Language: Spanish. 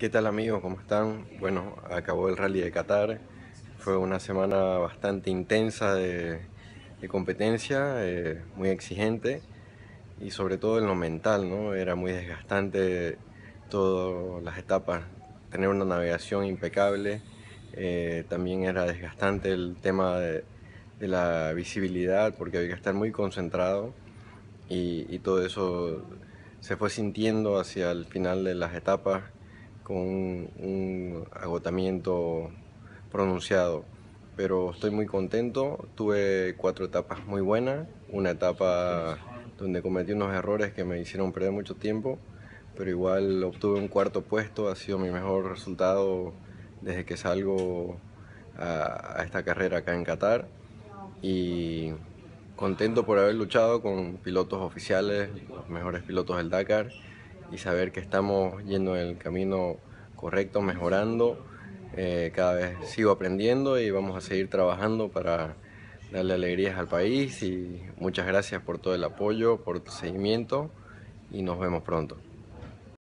¿Qué tal amigos? ¿Cómo están? Bueno, acabó el rally de Qatar. Fue una semana bastante intensa de, competencia, eh, muy exigente y sobre todo en lo mental, ¿no? Era muy desgastante todas las etapas. Tener una navegación impecable, eh, también era desgastante el tema de, la visibilidad porque había que estar muy concentrado y todo eso se fue sintiendo hacia el final de las etapas con un, agotamiento pronunciado, pero estoy muy contento. Tuve cuatro etapas muy buenas, una etapa donde cometí unos errores que me hicieron perder mucho tiempo, pero igual obtuve un cuarto puesto, ha sido mi mejor resultado desde que salgo a, a esta carrera acá en Qatar y contento por haber luchado con pilotos oficiales, los mejores pilotos del Dakar y saber que estamos yendo en el camino correcto, mejorando. Eh, cada vez sigo aprendiendo y vamos a seguir trabajando para darle alegrías al país y muchas gracias por todo el apoyo, por tu seguimiento y nos vemos pronto.